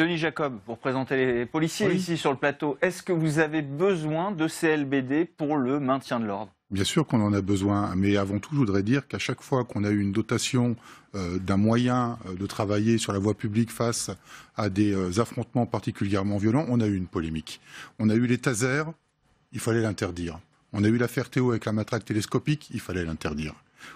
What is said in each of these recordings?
Denis Jacob, pour présenter les policiers ici sur le plateau. Est-ce que vous avez besoin de CLBD pour le maintien de l'ordre Bien sûr qu'on en a besoin, mais avant tout, je voudrais dire qu'à chaque fois qu'on a eu une dotation euh, d'un moyen euh, de travailler sur la voie publique face à des euh, affrontements particulièrement violents, on a eu une polémique. On a eu les tasers, il fallait l'interdire. On a eu l'affaire Théo avec la matraque télescopique, il fallait l'interdire.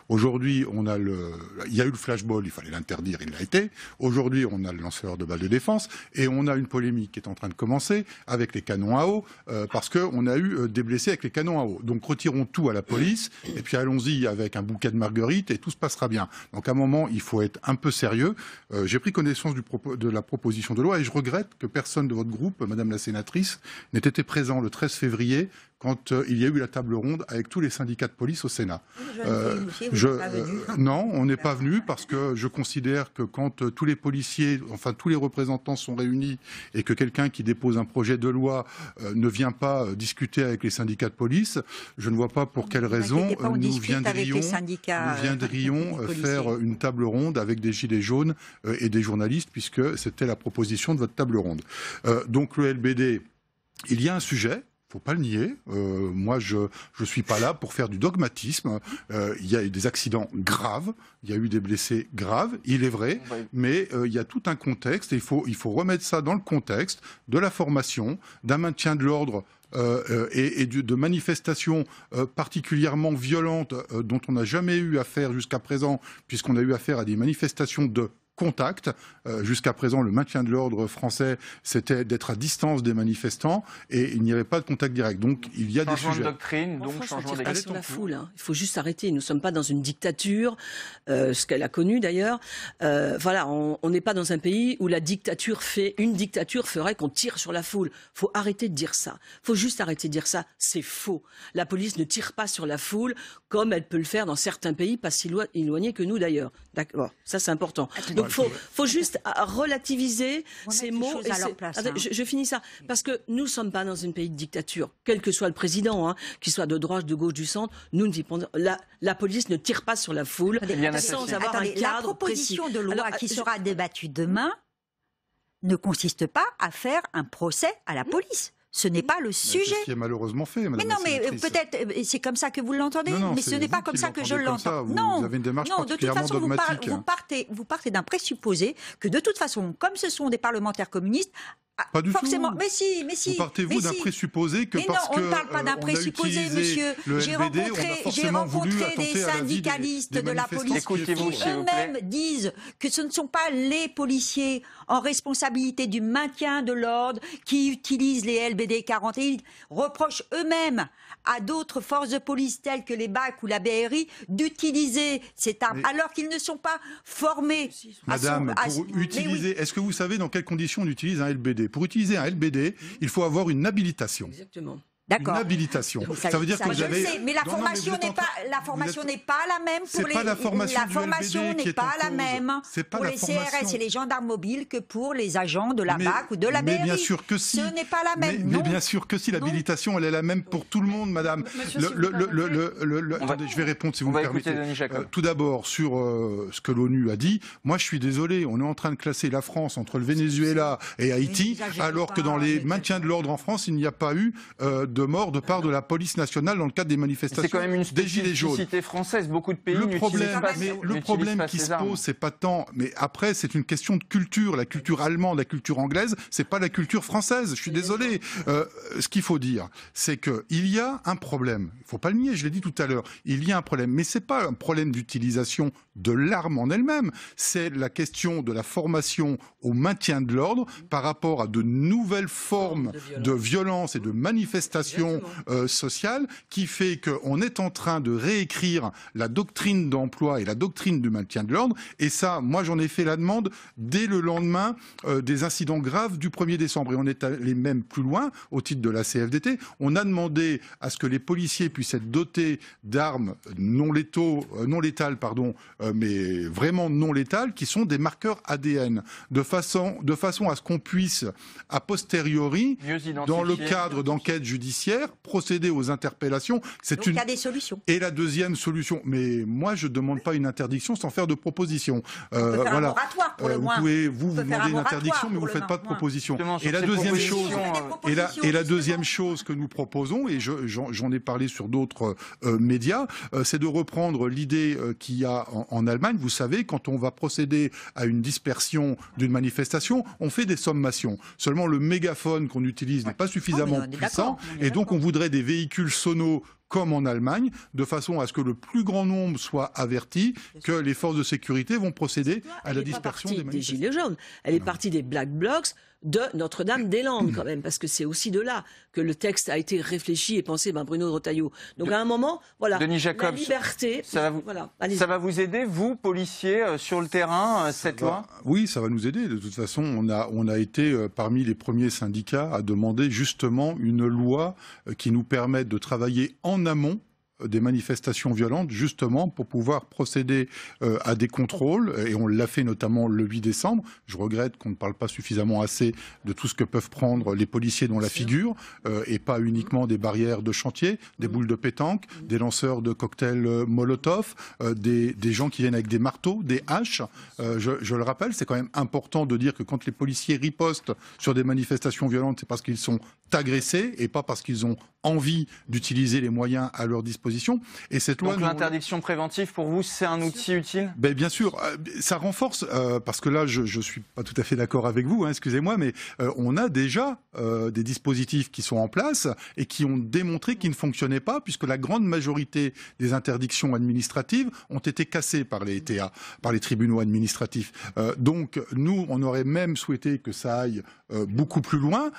Aujourd'hui, on a le, il y a eu le flashball, il fallait l'interdire, il l'a été. Aujourd'hui, on a le lanceur de balles de défense et on a une polémique qui est en train de commencer avec les canons à eau euh, parce qu'on a eu euh, des blessés avec les canons à eau. Donc retirons tout à la police et puis allons-y avec un bouquet de marguerites et tout se passera bien. Donc à un moment, il faut être un peu sérieux. Euh, j'ai pris connaissance de la proposition de loi et je regrette que personne de votre groupe, Madame la Sénatrice, n'ait été présent le 13 février quand euh, il y a eu la table ronde avec tous les syndicats de police au Sénat. je, euh, non, on n'est pas venu parce que je considère que quand euh, tous les policiers, enfin tous les représentants sont réunis et que quelqu'un qui dépose un projet de loi ne vient pas discuter avec les syndicats de police, je ne vois pas pour quelle raison nous viendrions, faire une table ronde avec des gilets jaunes et des journalistes puisque c'était la proposition de votre table ronde. donc le LBD, il y a un sujet faut pas le nier. Euh, moi, je ne suis pas là pour faire du dogmatisme. Euh, il y a eu des accidents graves, il y a eu des blessés graves, il est vrai, mais euh, il y a tout un contexte et il faut, il faut remettre ça dans le contexte de la formation, d'un maintien de l'ordre et, de, manifestations particulièrement violentes dont on n'a jamais eu affaire jusqu'à présent, puisqu'on a eu affaire à des manifestations de contact. Euh, jusqu'à présent, le maintien de l'ordre français, c'était d'être à distance des manifestants et il n'y avait pas de contact direct. Donc il y a des sujets. De doctrine, donc changement de la foule. Hein. Il faut juste arrêter. Nous ne sommes pas dans une dictature, euh, ce qu'elle a connu d'ailleurs. Euh, voilà, on n'est pas dans un pays où la dictature fait une dictature ferait qu'on tire sur la foule. Faut arrêter de dire ça. Faut juste arrêter de dire ça. C'est faux. La police ne tire pas sur la foule comme elle peut le faire dans certains pays pas si éloignés que nous d'ailleurs. D'accord. Ça c'est important. Donc, il faut, juste euh, relativiser ces mots. Hein. je, finis ça. Parce que nous ne sommes pas dans un pays de dictature. Quel que soit le président, hein, qu'il soit de droite, de gauche, du centre, nous La, police ne tire pas sur la foule sans avoir un cadre La proposition de loi qui sera euh, débattue demain ne consiste pas à faire un procès à la police. Ce n'est mm. pas le sujet. ce malheureusement fait, madame Mais euh, non, mais peut-être, euh, c'est comme ça que vous l'entendez, mais ce n'est pas comme ça que je l'entends. Non, vous avez une démarche de toute façon, hein. vous partez d'un présupposé que de toute façon, comme ce sont des parlementaires communistes, ah, pas du Forcément. Tout. Mais si, mais si. Vous partez-vous d'un présupposé que mais non, on ne parle pas euh, d'un présupposé, monsieur. J'ai rencontré, des syndicalistes de la police qui eux-mêmes disent que ce ne sont pas les policiers en responsabilité du maintien de l'ordre qui utilisent les LBD 40 et ils reprochent eux-mêmes à d'autres forces de police telles que les BAC ou la BRI d'utiliser cette arme alors qu'ils ne sont pas formés. Madame, à pour utiliser, est-ce que vous savez dans quelles conditions on utilise un LBD pour utiliser un LBD, mmh. il faut avoir une habilitation. D'accord. Une habilitation. Ça, veut dire que vous mais la formation n'est pas, la même pour les. n'est pas la même pour les CRS et les gendarmes mobiles que pour les agents de la PAC ou de la mais bien sûr que si. Ce n'est pas la même. Mais, bien sûr que si l'habilitation, elle est la même pour tout le monde, Madame. je vais répondre si vous me permettez. Euh, tout d'abord sur euh, ce que l'ONU a dit. Moi, je suis désolé. On est en train de classer la France entre le Venezuela et Haïti, alors que dans les maintiens de l'ordre en France, il n'y a pas eu euh, de mort de part de la police nationale dans le cadre des manifestations C'est quand même une des Gilets jaunes. française, beaucoup de pays le problème, mais le problème qui se pose, c'est pas tant. Mais après, c'est une question de culture. La culture allemande, la culture anglaise, c'est pas la culture française. Je suis désolé. Euh, ce qu'il faut dire, c'est qu'il y a un problème. Il faut pas le nier. Je l'ai dit tout à l'heure. Il y a un problème, mais c'est pas un problème d'utilisation de l'arme en elle-même. C'est la question de la formation au maintien de l'ordre par rapport à de nouvelles formes de violence, de violence et de manifestations euh, sociale qui fait qu'on est en train de réécrire la doctrine d'emploi et la doctrine du maintien de l'ordre. Et ça, moi, j'en ai fait la demande dès le lendemain euh, des incidents graves du 1er décembre. Et on est allé même plus loin au titre de la CFDT. On a demandé à ce que les policiers puissent être dotés d'armes non, euh, non létales, pardon, mais vraiment non létales, qui sont des marqueurs ADN, de façon, de façon à ce qu'on puisse, a posteriori, dans le cadre d'enquêtes judiciaires, procéder aux interpellations. C'est une. Il y a des solutions. Et la deuxième solution, mais moi je ne demande pas une interdiction sans faire de proposition. un Vous pouvez vous, demander une interdiction, mais vous ne faites pas de proposition. Et la deuxième chose, et la, deuxième chose que nous proposons, et j'en ai parlé sur d'autres euh, médias, euh, c'est de reprendre l'idée euh, qu'il y a en, Allemagne. Vous savez, quand on va procéder à une dispersion d'une manifestation, on fait des sommations. Seulement le mégaphone qu'on utilise n'est pas oh, suffisamment puissant. Et donc on voudrait des véhicules sonos comme en Allemagne, de façon à ce que le plus grand nombre soit averti que les forces de sécurité vont procéder à la dispersion des, partie des, gilets jaunes. Elle est partie des black blocs de Notre-Dame-des-Landes mm. quand même, parce que c'est aussi de là que le texte a été réfléchi et pensé par Bruno Drotaillot. Donc à un moment, voilà, la liberté. Ça va, vous, aider, vous, policiers, euh, sur le terrain, euh, cette loi Oui, ça va nous aider. De toute façon, on a, été euh, parmi les premiers syndicats à demander justement une loi qui nous permette de travailler en amont des manifestations violentes, justement pour pouvoir procéder euh, à des contrôles. Et on l'a fait notamment le 8 décembre. Je regrette qu'on ne parle pas suffisamment assez de tout ce que peuvent prendre les policiers dans la figure, euh, et pas uniquement des barrières de chantier, des mm. boules de pétanque, des lanceurs de cocktails euh, Molotov, des, gens qui viennent avec des marteaux, des haches. Je, je le rappelle, c'est quand même important de dire que quand les policiers ripostent sur des manifestations violentes, c'est parce qu'ils sont agressés et pas parce qu'ils ont envie d'utiliser les moyens à leur disposition. Et cette loi, donc l'interdiction préventive pour vous, c'est un outil utile ben, bien sûr, euh, ça renforce euh, parce que là, je ne suis pas tout à fait d'accord avec vous, hein, excusez-moi, mais euh, on a déjà des dispositifs qui sont en place et qui ont démontré qu'ils ne fonctionnaient pas, puisque la grande majorité des interdictions administratives ont été cassées par les TA, par les tribunaux administratifs. donc nous, on aurait même souhaité que ça aille beaucoup plus loin,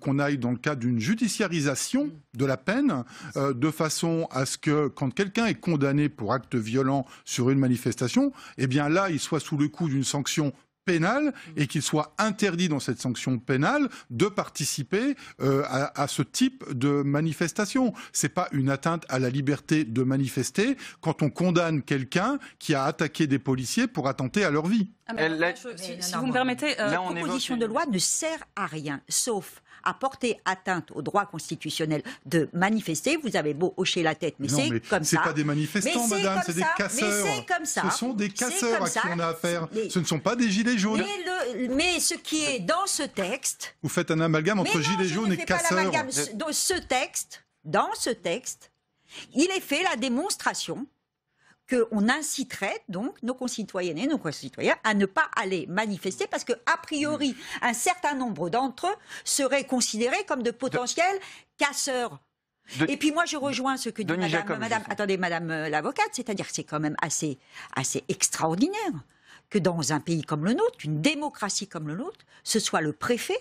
qu'on aille dans le cadre d'une judiciarisation de la peine, euh, de façon à ce que quand quelqu'un est condamné pour acte violent sur une manifestation, eh bien là, il soit sous le coup d'une sanction pénale et qu'il soit interdit dans cette sanction pénale de participer euh, à, ce type de manifestation. C'est pas une atteinte à la liberté de manifester quand on condamne quelqu'un qui a attaqué des policiers pour attenter à leur vie. Ah, si, vous me permettez, euh, la proposition de loi ne sert à rien, sauf à porter atteinte au droit constitutionnel de manifester. Vous avez beau hocher la tête, mais c'est comme ça. pas des manifestants, madame, madame, c'est des casseurs. Ce sont des casseurs à qui on a affaire. Ce ne sont pas des gilets mais, ce qui est dans ce texte. Vous faites un amalgame entre gilets jaunes et casseurs. Dans ce texte, dans ce texte, il est fait la démonstration qu'on inciterait donc nos concitoyennes et nos concitoyens à ne pas aller manifester parce que, a priori, un certain nombre d'entre eux seraient considérés comme de potentiels casseurs. Et puis moi, je rejoins ce que dit madame, attendez, madame euh, l'avocate, c'est-à-dire que c'est quand même assez, assez extraordinaire que dans un pays comme le nôtre, une démocratie comme le nôtre, ce soit le préfet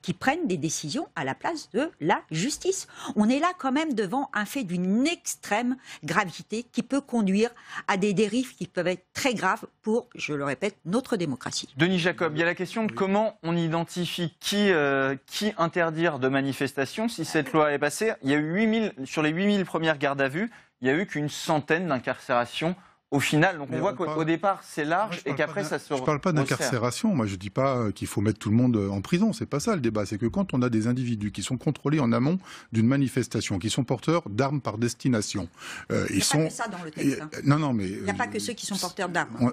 qui prenne des décisions à la place de la justice. On est là quand même devant un fait d'une extrême gravité qui peut conduire à des dérives qui peuvent être très graves pour, je le répète, notre démocratie. Denis Jacob, il y a la question de comment on identifie qui, euh, qui interdire de manifestation. Si cette loi est passée, il y a eu 8000, sur les 8000 premières gardes à vue, il n'y a eu qu'une centaine d'incarcérations au final. Donc on, voit qu'au départ, c'est large et qu'après, ça se. Je ne parle pas d'incarcération. Moi, je ne dis pas euh, qu'il faut mettre tout le monde euh, en prison. C'est pas ça le débat. C'est que quand on a des individus qui sont contrôlés en amont d'une manifestation, qui sont porteurs d'armes par destination, euh, ils sont. Il n'y a pas que hein. Non, non, mais. Il n'y a pas que ceux qui sont porteurs d'armes.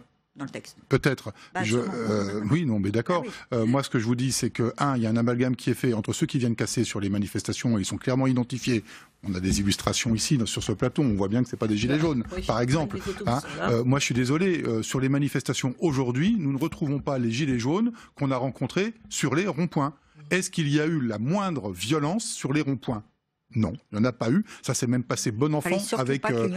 Peut-être. Bah, euh, oui, non, mais d'accord. Ah euh, moi, ce que je vous dis, c'est que, un, il y a un amalgame qui est fait entre ceux qui viennent casser sur les manifestations, et ils sont clairement identifiés. On a des illustrations ici sur ce plateau, on voit bien que ce n'est pas des gilets jaunes, par exemple. Hein. Euh, moi, je suis désolé, sur les manifestations aujourd'hui, nous ne retrouvons pas les gilets jaunes qu'on a rencontrés sur les ronds-points. Est-ce qu'il y a eu la moindre violence sur les ronds-points non, il n'y en a pas eu. Ça s'est même passé bon enfant avec, euh,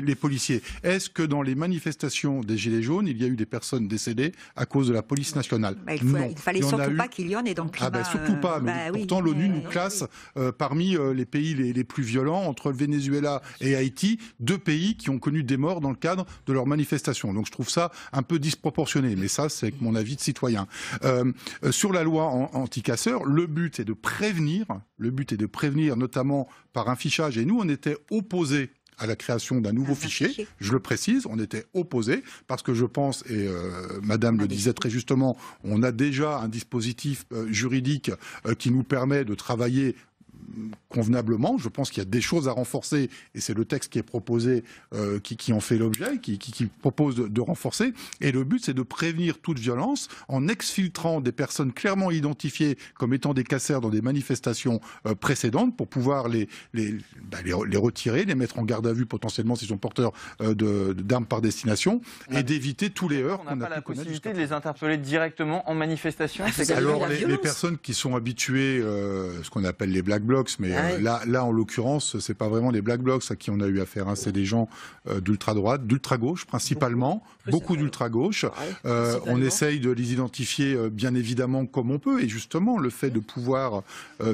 les, policiers. Est-ce que dans les manifestations des Gilets jaunes, il y a eu des personnes décédées à cause de la police nationale bah, il, fallait surtout pas qu'il y en ait dans ah, bah, surtout pas. Euh, bah pourtant, l'ONU nous classe euh, parmi les pays les, plus violents, entre le Venezuela et Haïti, deux pays qui ont connu des morts dans le cadre de leurs manifestations. Donc je trouve ça un peu disproportionné. Mais ça, c'est mon avis de citoyen. sur la loi anti-casseurs, le but est de prévenir, le but est de prévenir notamment par un fichage. Et nous, on était opposés à la création d'un nouveau ah, fichier. Je le précise, on était opposé parce que je pense, et euh, Madame ah, le disait très justement, on a déjà un dispositif euh, juridique euh, qui nous permet de travailler convenablement. Je pense qu'il y a des choses à renforcer, et c'est le texte qui est proposé euh, qui, qui, en fait l'objet, qui, qui, propose de, renforcer. Et le but, c'est de prévenir toute violence en exfiltrant des personnes clairement identifiées comme étant des casseurs dans des manifestations euh, précédentes pour pouvoir les, bah, les, les, retirer, les mettre en garde à vue potentiellement s'ils sont porteurs euh, d'armes par destination, et d'éviter tous les heurts qu'on a, pas la possibilité de les interpeller directement en manifestation. Ah, alors les, personnes qui sont habituées, ce qu'on appelle les black blocs, mais euh, là, en l'occurrence, ce n'est pas vraiment des Black Blocs à qui on a eu affaire. Hein. C'est des gens euh, d'ultra-droite, d'ultra-gauche principalement, beaucoup, d'ultra-gauche. Euh, on essaye de les identifier bien évidemment comme on peut. Et justement, le fait de pouvoir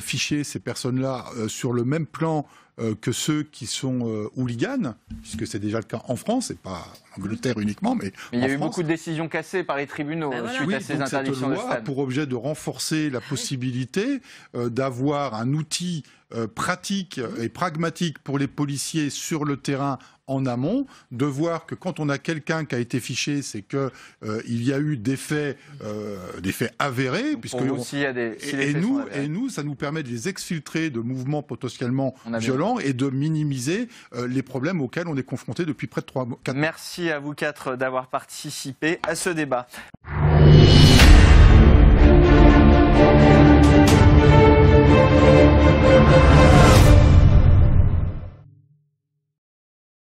ficher ces personnes-là sur le même plan euh, que ceux qui sont euh, hooligans, puisque c'est déjà le cas en France, et pas en Angleterre uniquement, mais, Il y a eu beaucoup de décisions cassées par les tribunaux bah suite à ces interdictions cette loi a pour objet de renforcer la ah possibilité euh, d'avoir un outil euh, pratique et pragmatique pour les policiers sur le terrain en amont, de voir que quand on a quelqu'un qui a été fiché, c'est que euh, il y a eu des faits, euh, des faits avérés, puisque y a des, et, nous, et nous, ça nous permet de les exfiltrer de mouvements potentiellement violents et de minimiser les problèmes auxquels on est confronté depuis près de trois mois. Merci à vous quatre d'avoir participé à ce débat. Thank you.